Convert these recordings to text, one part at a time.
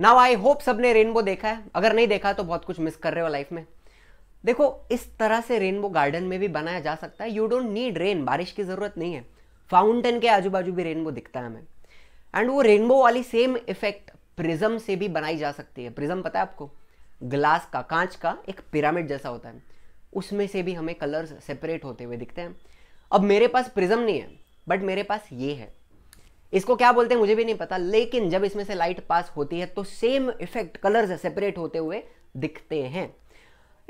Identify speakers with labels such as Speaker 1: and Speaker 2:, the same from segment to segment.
Speaker 1: now I hope सबने rainbow देखा है अगर नहीं देखा तो बहुत कुछ मिस कर रहे हो लाइफ में देखो इस तरह से रेनबो गार्डन में भी बनाया जा सकता है यू डोंट नीड रेन बारिश की ज़रूरत नहीं है फाउंटेन के आजू बाजू भी रेनबो दिखता है हमें एंड वो रेनबो वाली सेम इफेक्ट प्रिज्म से भी बनाई जा सकती है प्रिज्म पता है आपको ग्लास का कांच का एक पिरामिड जैसा होता है उसमें से भी हमें कलर्स सेपरेट होते हुए दिखते हैं अब मेरे पास प्रिज्म नहीं है बट मेरे पास ये है इसको क्या बोलते हैं मुझे भी नहीं पता लेकिन जब इसमें से लाइट पास होती है तो सेम इफेक्ट कलर्स सेपरेट होते हुए दिखते हैं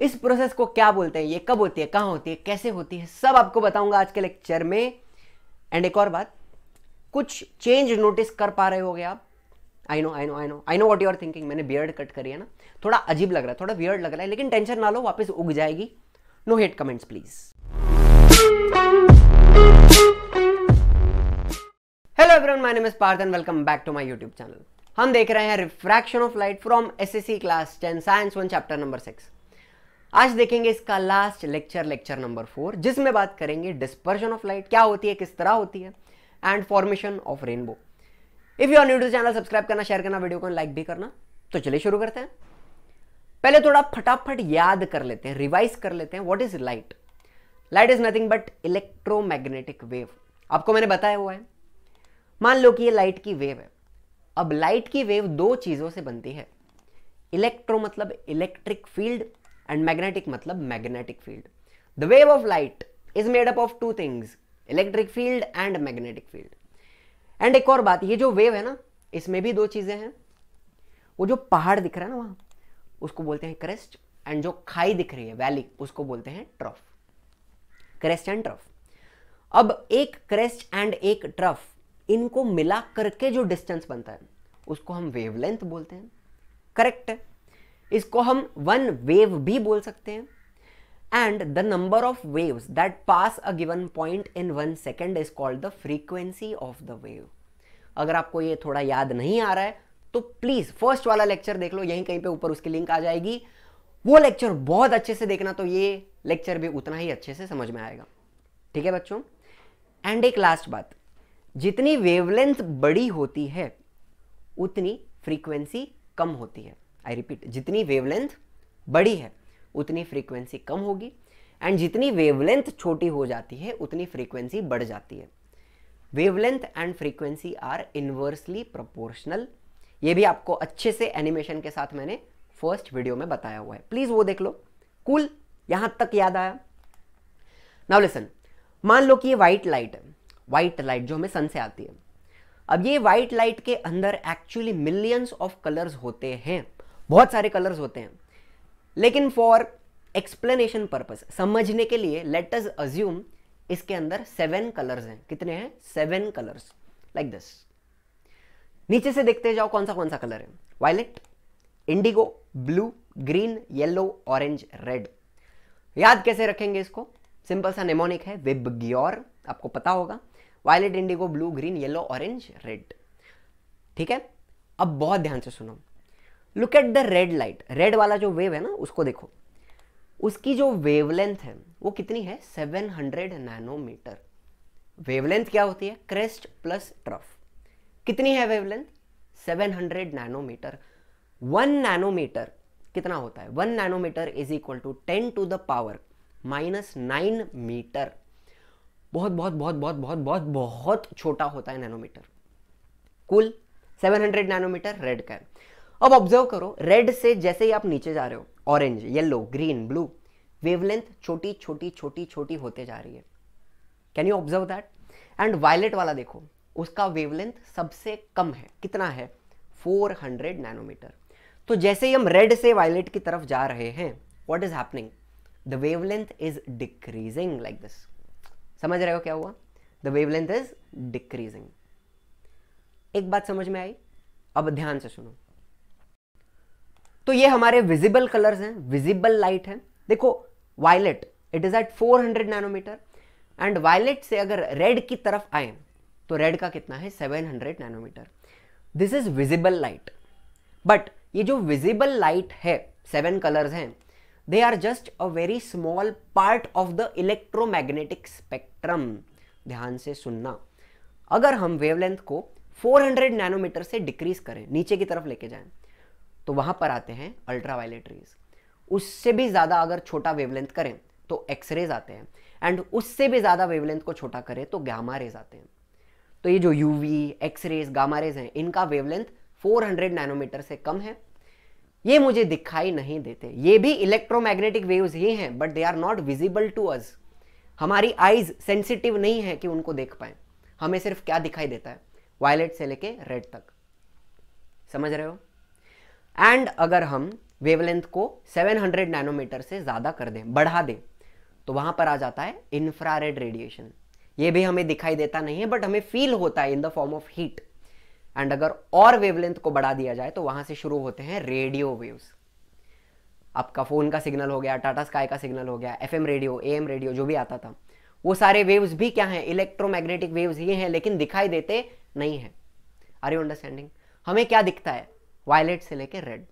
Speaker 1: इस प्रोसेस को क्या बोलते हैं ये कब होती है कहां होती है कैसे होती है सब आपको बताऊंगा आज के लेक्चर में एंड एक और बात कुछ चेंज नोटिस कर पा रहे होगे आप I know I know I know I know what you are thinking मैंने बियर्ड कट करी है ना थोड़ा अजीब लग रहा है थोड़ा बियर्ड लग रहा है लेकिन टेंशन ना लो वापस उग जाएगी no hate comments please everyone my name is Parth and welcome back to my YouTube channel हम देख रहे हैं refraction of light from SSC class ten science one chapter number six आज देखेंगे इसका last lecture lecture number four जिसमें बात करेंगे डिस्पर्शन ऑफ लाइट क्या होती है किस तरह होती है and formation of rainbow if you are new to channel subscribe करना शेयर करना वीडियो को लाइक भी करना तो चलिए शुरू करते हैं पहले थोड़ा फटाफट याद कर लेते हैं रिवाइज कर लेते हैं what is light light is nothing but electromagnetic wave आपको मैंने बताया हुआ है मान लो कि ये लाइट की वेव है अब लाइट की वेव दो चीज़ों से बनती है इलेक्ट्रो मतलब इलेक्ट्रिक फील्ड एंड मैग्नेटिक मतलब magnetic field the wave of light is made up of two things electric field and magnetic field and एक और बात ये जो वेव है ना इसमें भी दो चीज़ें हैं वो जो पहाड़ दिख रहा है ना वहां उसको बोलते हैं क्रेस्ट एंड जो खाई दिख रही है वैली उसको बोलते हैं ट्रफ क्रेस्ट एंड ट्रफ अब एक क्रेस्ट एंड एक ट्रफ इनको मिला करके जो डिस्टेंस बनता है उसको हम वेवलेंथ बोलते हैं करेक्ट है इसको हम वन वेव भी बोल सकते हैं and the number of wave that pass a given point in one second is called the frequency of the wave अगर आपको ये थोड़ा याद नहीं आ रहा है तो प्लीज़ फर्स्ट वाला लेक्चर देख लो यहीं कहीं पे ऊपर उसकी लिंक आ जाएगी वो लेक्चर बहुत अच्छे से देखना तो ये लेक्चर भी उतना ही अच्छे से समझ में आएगा ठीक है बच्चों एंड एक लास्ट बात जितनी वेवलेंथ बड़ी होती है उतनी फ्रीक्वेंसी कम होती है आई रिपीट जितनी वेवलेंथ बड़ी है उतनी फ्रीक्वेंसी कम होगी एंड जितनी वेवलेंथ छोटी हो जाती है उतनी फ्रीक्वेंसी बढ़ जाती है wavelength and frequency are inversely proportional ये भी आपको अच्छे से एनिमेशन के साथ मैंने फर्स्ट वीडियो में बताया हुआ है प्लीज़ वो देख लो कूल cool, यहां तक याद आया नाउ लिसन मान लो कि ये व्हाइट लाइट है वाइट लाइट जो हमें सन से आती है अब ये वाइट लाइट के अंदर एक्चुअली मिलियंस ऑफ कलर्स होते हैं बहुत सारे कलर्स होते हैं लेकिन फॉर एक्सप्लेनेशन पर्पज समझने के लिए लेट अस अज्यूम इसके अंदर सेवन कलर्स हैं कितने हैं सेवन कलर्स लाइक दिस नीचे से देखते जाओ कौन सा कौन सा कलर है violet indigo blue green yellow orange red याद कैसे रखेंगे इसको सिंपल सा नेमोनिक है विबग्योर आपको पता होगा violet indigo blue green yellow orange red ठीक है अब बहुत ध्यान से सुनो look at the red light red वाला जो वेव है ना उसको देखो उसकी जो वेवलेंथ है वो कितनी है 700 नैनोमीटर वेवलेंथ क्या होती है क्रेस्ट प्लस ट्रफ कितनी है वेवलेंथ 700 नैनोमीटर वन नैनोमीटर कितना होता है one nanometre is equal to ten to the power minus nine metre बहुत बहुत बहुत बहुत बहुत बहुत बहुत छोटा होता है नैनोमीटर कुल 700 नैनोमीटर रेड का है अब ऑब्जर्व करो रेड से जैसे ही आप नीचे जा रहे हो orange yellow green blue wavelength छोटी छोटी छोटी छोटी होते जा रही है can you observe that and violet वाला देखो उसका वेवलेंथ सबसे कम है कितना है 400 नैनोमीटर तो जैसे ही हम रेड से वायलेट की तरफ जा रहे हैं what is happening the wavelength is decreasing like this समझ रहे हो क्या हुआ द लेंथ इज डिक्रीजिंग एक बात समझ में आई अब ध्यान से सुनो तो ये हमारे विजिबल कलर्स हैं विजिबल लाइट है देखो violet it is at 400 nanometre and violet से अगर रेड की तरफ आए तो रेड का कितना है 700 nanometre this is visible light but ये जो विजिबल लाइट है सेवन कलर्स हैं they are just a very small part of the electromagnetic spectrum ध्यान से सुनना अगर हम वेवलेंथ को 400 नैनोमीटर से डिक्रीज करें नीचे की तरफ लेके जाएं तो वहां पर आते हैं अल्ट्रावायलेट रेज उससे भी ज़्यादा अगर छोटा वेवलेंथ करें तो एक्सरेज आते हैं एंड उससे भी ज़्यादा वेवलेंथ को छोटा करें तो गामा रेज आते हैं तो ये जो यूवी एक्सरेज गामा रेज हैं इनका वेवलेंथ 400 नैनोमीटर से कम है ये मुझे दिखाई नहीं देते ये भी इलेक्ट्रोमैग्नेटिक वेव्स ही हैं but they are not visible to us हमारी आईज सेंसिटिव नहीं है कि उनको देख पाए हमें सिर्फ क्या दिखाई देता है वायलेट से लेके रेड तक समझ रहे हो एंड अगर हम वेवलेंथ को 700 नैनोमीटर से ज़्यादा कर दें बढ़ा दें तो वहां पर आ जाता है इंफ्रारेड रेडिएशन ये भी हमें दिखाई देता नहीं है बट हमें फील होता है in the form of heat and अगर और वेवलेंथ को बढ़ा दिया जाए तो वहां से शुरू होते हैं रेडियो वेव्स आपका फ़ोन का सिग्नल हो गया टाटा स्काई का सिग्नल हो गया एफ रेडियो ए रेडियो जो भी आता था वो सारे वेव्स भी क्या हैं इलेक्ट्रोमैग्नेटिक वेव्स ही हैं लेकिन दिखाई देते नहीं है आर यू अंडरस्टैंडिंग हमें क्या दिखता है वायलेट से लेके red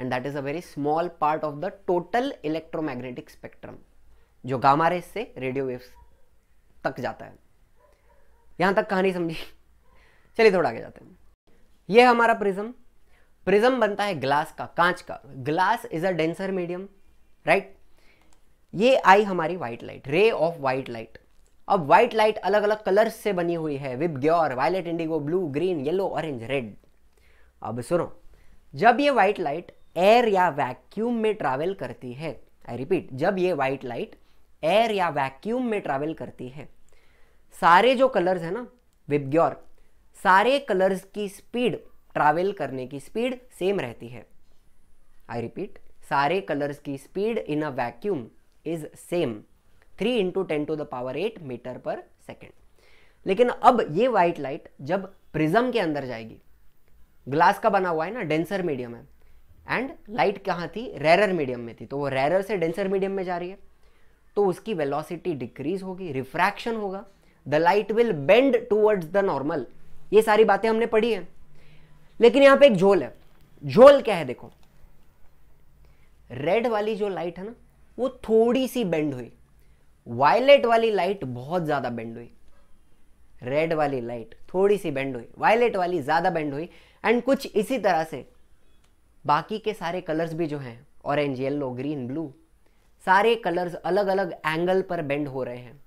Speaker 1: and that is a very small part of the total electromagnetic spectrum जो गामा रेस से रेडियो वेव्स तक जाता है यहां तक कहानी समझी चलिए थोड़ा आगे जाते हैं ये हमारा प्रिज्म प्रिज्म बनता है ग्लास का कांच का glass is a denser medium right ये आई हमारी white light ray of white light अब व्हाइट लाइट अलग अलग कलर्स से बनी हुई है VIBGYOR violet indigo blue green yellow orange red अब सुनो जब ये व्हाइट लाइट एयर या वैक्यूम में ट्रैवल करती है आई रिपीट जब ये व्हाइट लाइट एयर या वैक्यूम में ट्रैवल करती है सारे जो कलर्स है ना विप ग्योर सारे कलर्स की स्पीड ट्रैवल करने की स्पीड सेम रहती है आई रिपीट सारे कलर्स की speed in a vacuum is same three into ten to the power eight metre per second लेकिन अब ये वाइट लाइट जब प्रिज्म के अंदर जाएगी ग्लास का बना हुआ है ना डेंसर मीडियम है एंड लाइट कहाँ थी रेरर मीडियम में थी तो वो रेरर से डेंसर मीडियम में जा रही है तो उसकी वेलोसिटी डिक्रीज होगी रिफ्रैक्शन होगा the light will bend towards the normal ये सारी बातें हमने पढ़ी है लेकिन यहां पे एक झोल है झोल क्या है देखो रेड वाली जो लाइट है ना वो थोड़ी सी बेंड हुई वायलेट वाली लाइट बहुत ज़्यादा बेंड हुई रेड वाली लाइट थोड़ी सी बेंड हुई वायलेट वाली ज़्यादा बेंड हुई एंड कुछ इसी तरह से बाकी के सारे कलर्स भी जो हैं ऑरेंज येलो ग्रीन ब्लू सारे कलर्स अलग अलग एंगल पर बेंड हो रहे हैं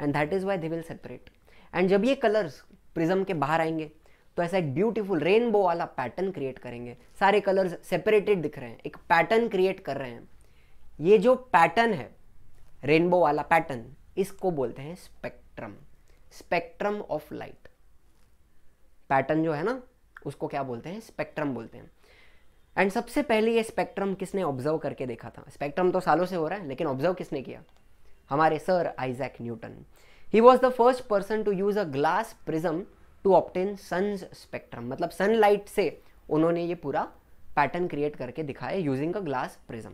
Speaker 1: and that is why they will separate and जब ये कलर्स प्रिज्म के बाहर आएंगे तो ऐसा एक ब्यूटीफुल रेनबो वाला पैटर्न क्रिएट करेंगे सारे कलर्स सेपरेटेड दिख रहे हैं एक पैटर्न क्रिएट कर रहे हैं ये जो पैटर्न है रेनबो वाला पैटर्न इसको बोलते हैं spectrum spectrum of light pattern जो है ना उसको क्या बोलते हैं स्पेक्ट्रम बोलते हैं एंड सबसे पहले ये स्पेक्ट्रम किसने ऑब्जर्व करके देखा था स्पेक्ट्रम तो सालों से हो रहा है लेकिन ऑब्जर्व किसने किया हमारे sir Isaac Newton he was the first person to use a glass prism to obtain sun spectrum मतलब सनलाइट से उन्होंने ये पूरा पैटर्न क्रिएट करके दिखाया यूजिंग अ ग्लास प्रिज्म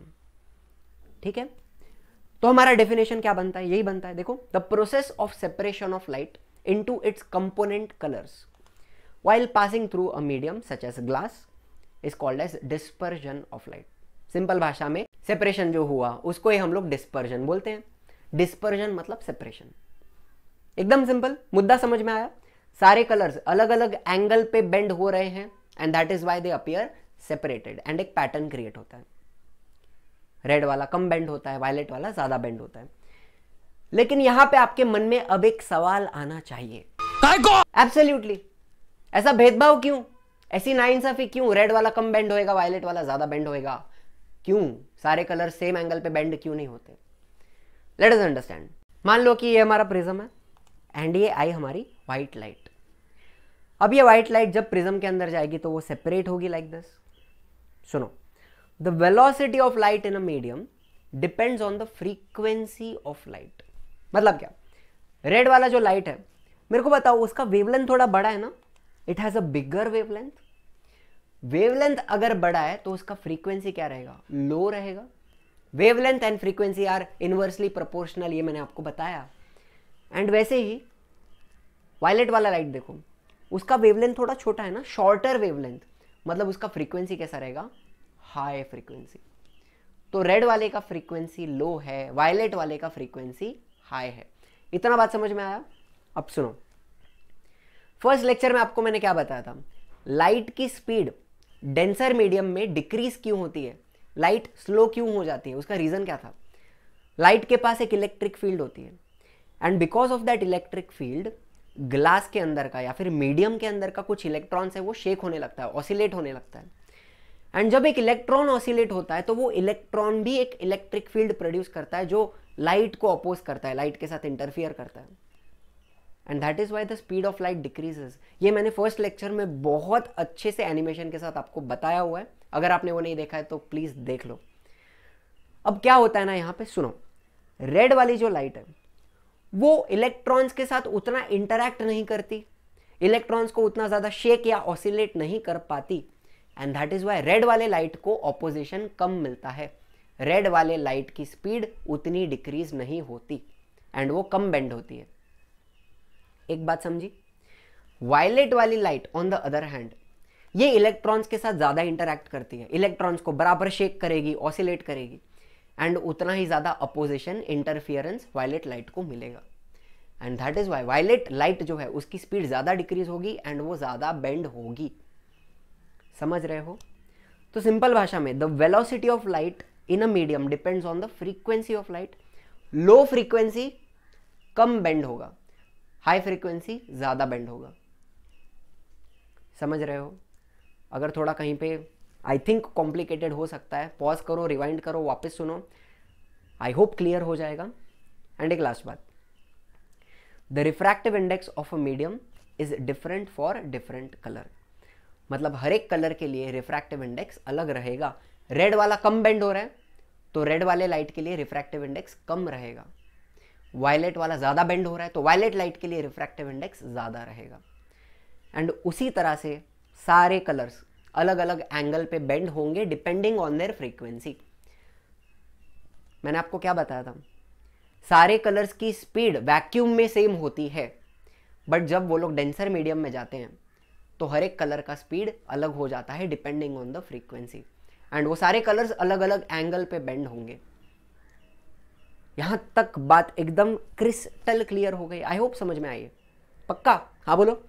Speaker 1: ठीक है तो हमारा डेफिनेशन क्या बनता है यही बनता है देखो the process of separation of light to its component colours while passing through a medium such as glass is called as dispersion of light simple भाषा में सेपरेशन जो हुआ उसको ही हम लोग डिस्पर्जन बोलते हैं डिस्पर्जन मतलब सेपरेशन एकदम सिंपल मुद्दा समझ में आया सारे कलर्स अलग अलग एंगल पे बेंड हो रहे हैं and that is why they appear separated and एक पैटर्न क्रिएट होता है रेड वाला कम बेंड होता है वायलेट वाला ज्यादा बेंड होता है लेकिन यहां पे आपके मन में अब एक सवाल आना चाहिए एब्सोल्युटली ऐसा भेदभाव क्यों ऐसी नाइंसाफी क्यों रेड वाला कम बेंड होएगा वायलेट वाला ज्यादा बेंड होएगा क्यों सारे कलर सेम एंगल पे बेंड क्यों नहीं होते लेट अस अंडरस्टैंड मान लो कि ये हमारा प्रिज्म है एंड ये आई हमारी वाइट लाइट अब ये वाइट लाइट जब प्रिज्म के अंदर जाएगी तो वो सेपरेट होगी लाइक दिस सुनो the velocity of light in a medium depends on the frequency of light मतलब क्या रेड वाला जो लाइट है मेरे को बताओ उसका वेवलेंथ थोड़ा बड़ा है ना it has a bigger wavelength wavelength अगर बड़ा है तो उसका फ्रीक्वेंसी क्या रहेगा लो रहेगा wavelength and frequency are inversely proportional ये मैंने आपको बताया एंड वैसे ही वायलेट वाला लाइट देखो उसका वेवलेंथ थोड़ा छोटा है ना शॉर्टर वेवलेंथ मतलब उसका फ्रीक्वेंसी कैसा रहेगा हाई फ्रीक्वेंसी तो रेड वाले का फ्रीक्वेंसी लो है वायलेट वाले का फ्रीक्वेंसी हाई है इतना बात समझ में आया अब सुनो फर्स्ट लेक्चर में आपको मैंने क्या बताया था लाइट की स्पीड डेंसर मीडियम में डिक्रीज क्यों होती है लाइट स्लो क्यों हो जाती है उसका रीज़न क्या था लाइट के पास एक इलेक्ट्रिक फील्ड होती है and because of that electric field glass के अंदर का या फिर मीडियम के अंदर का कुछ इलेक्ट्रॉन्स है वो शेक होने लगता है ऑसिलेट होने लगता है एंड जब एक इलेक्ट्रॉन ऑसिलेट होता है तो वो इलेक्ट्रॉन भी एक इलेक्ट्रिक फील्ड प्रोड्यूस करता है जो लाइट को अपोज करता है लाइट के साथ इंटरफियर करता है and that is why the speed of light decreases ये मैंने फर्स्ट लेक्चर में बहुत अच्छे से एनिमेशन के साथ आपको बताया हुआ है अगर आपने वो नहीं देखा है तो प्लीज़ देख लो अब क्या होता है ना यहाँ पे सुनो रेड वाली जो लाइट है वो इलेक्ट्रॉन्स के साथ उतना इंटरैक्ट नहीं करती इलेक्ट्रॉन्स को उतना ज़्यादा शेक या ऑसिलेट नहीं कर पाती and that is why red वाले लाइट को ऑपोजिशन कम मिलता है रेड वाले लाइट की स्पीड उतनी डिक्रीज नहीं होती एंड वो कम बेंड होती है एक बात समझी वायलेट वाली light on the other hand ये इलेक्ट्रॉन्स के साथ ज़्यादा इंटरैक्ट करती है इलेक्ट्रॉन्स को बराबर शेक करेगी ऑसिलेट करेगी एंड उतना ही ज़्यादा अपोजिशन इंटरफियरेंस वायलेट लाइट को मिलेगा and that is why violet light जो है उसकी स्पीड ज़्यादा डिक्रीज होगी एंड वो ज़्यादा बेंड होगी समझ रहे हो तो सिंपल भाषा में the velocity of light in a medium depends on the frequency of light low frequency कम बेंड होगा हाई फ्रीक्वेंसी ज़्यादा बेंड होगा समझ रहे हो अगर थोड़ा कहीं पे आई थिंक कॉम्प्लिकेटेड हो सकता है पॉज करो रिवाइंड करो वापस सुनो आई होप क्लियर हो जाएगा एंड एक लास्ट बात the refractive index of a medium is different for different colour मतलब हर एक कलर के लिए रिफ्रैक्टिव इंडेक्स अलग रहेगा रेड वाला कम बेंड हो रहा है तो रेड वाले लाइट के लिए रिफ्रैक्टिव इंडेक्स कम रहेगा वायलेट वाला ज़्यादा बेंड हो रहा है तो वायलेट लाइट के लिए रिफ्रैक्टिव इंडेक्स ज़्यादा रहेगा एंड उसी तरह से सारे कलर्स अलग अलग एंगल पे बेंड होंगे डिपेंडिंग ऑन देयर फ्रीक्वेंसी मैंने आपको क्या बताया था सारे कलर्स की स्पीड वैक्यूम में सेम होती है बट जब वो लोग डेंसर मीडियम में जाते हैं तो हर एक कलर का स्पीड अलग हो जाता है depending on the frequency and वो सारे कलर्स अलग अलग एंगल पे बेंड होंगे यहां तक बात एकदम क्रिस्टल क्लियर हो गई आई होप समझ में आई पक्का हाँ बोलो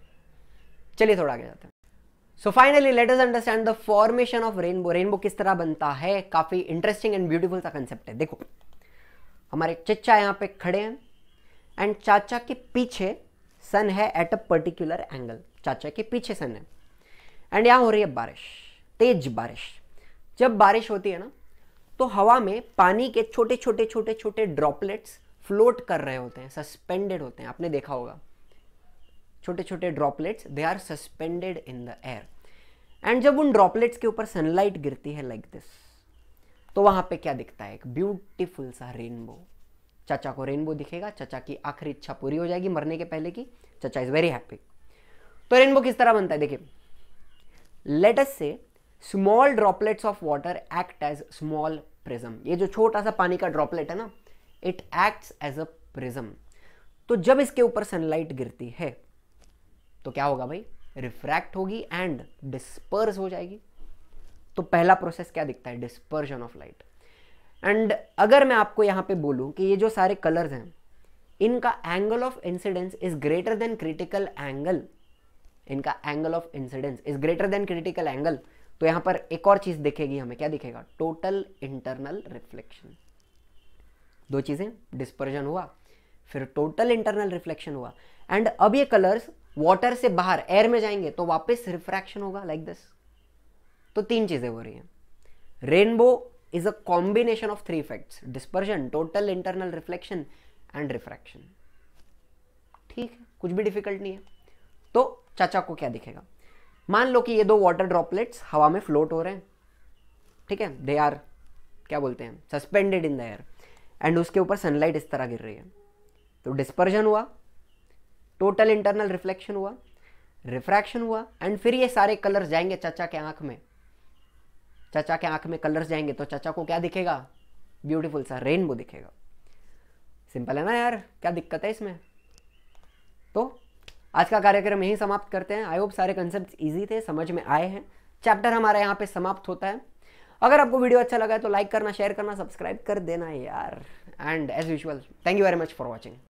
Speaker 1: चलिए थोड़ा आगे जाते हैं so finally let us understand the formation of rainbow rainbow किस तरह बनता है काफ़ी इंटरेस्टिंग एंड ब्यूटीफुल सा कंसेप्ट है देखो हमारे चचा यहाँ पे खड़े हैं एंड चाचा के पीछे सन है एट अ पर्टिकुलर एंगल चाचा के पीछे सन है एंड यहाँ हो रही है बारिश तेज बारिश जब बारिश होती है ना तो हवा में पानी के छोटे छोटे छोटे छोटे ड्रॉपलेट्स फ्लोट कर रहे होते हैं सस्पेंडेड होते हैं आपने देखा होगा छोटे छोटे droplets they are suspended in the air and जब उन ड्रॉपलेट्स के ऊपर सनलाइट गिरती है लाइक like दिस तो वहां पे क्या दिखता है एक ब्यूटीफुल सा रेनबो चाचा को रेनबो दिखेगा चाचा की आखिरी इच्छा पूरी हो जाएगी मरने के पहले की चाचा इज़ वेरी हैप्पी तो रेनबो किस तरह बनता है देखिए let's say small droplets of water act as small prism ये जो छोटा सा पानी का ड्रॉपलेट है ना it acts as a prism तो जब इसके ऊपर सनलाइट गिरती है तो क्या होगा भाई रिफ्रैक्ट होगी एंड डिस्पर्स हो जाएगी तो पहला प्रोसेस क्या दिखता है डिस्पर्जन ऑफ लाइट एंड अगर मैं आपको यहां पे बोलूं कि ये जो सारे कलर्स हैं इनका angle of incidence is greater than critical angle इनका angle of incidence is greater than critical angle तो यहां पर एक और चीज़ दिखेगी हमें क्या दिखेगा टोटल इंटरनल रिफ्लेक्शन दो चीज़ें डिस्पर्जन हुआ फिर टोटल इंटरनल रिफ्लेक्शन हुआ एंड अब ये कलर्स वाटर से बाहर एयर में जाएंगे तो वापस रिफ्रैक्शन होगा लाइक दिस तो तीन चीज़ें हो रही हैं rainbow is a combination of three effects dispersion total internal reflection and refraction ठीक है कुछ भी डिफिकल्ट नहीं है तो चाचा को क्या दिखेगा मान लो कि ये दो वाटर ड्रॉपलेट्स हवा में फ्लोट हो रहे हैं ठीक है दे आर क्या बोलते हैं suspended in the air and उसके ऊपर सनलाइट इस तरह गिर रही है तो डिस्पर्जन हुआ टोटल इंटरनल रिफ्लेक्शन हुआ रिफ्रैक्शन हुआ एंड फिर ये सारे कलर्स जाएंगे चाचा के आंख में चाचा के आंख में कलर्स जाएंगे तो चाचा को क्या दिखेगा ब्यूटीफुल सा रेनबो दिखेगा सिंपल है ना यार क्या दिक्कत है इसमें तो आज का कार्यक्रम यहीं समाप्त करते हैं आई होप सारे कंसेप्ट ईजी थे समझ में आए हैं चैप्टर हमारा यहाँ पे समाप्त होता है अगर आपको वीडियो अच्छा लगा है तो लाइक करना शेयर करना सब्सक्राइब कर देना यार and as usual thank you very much for watching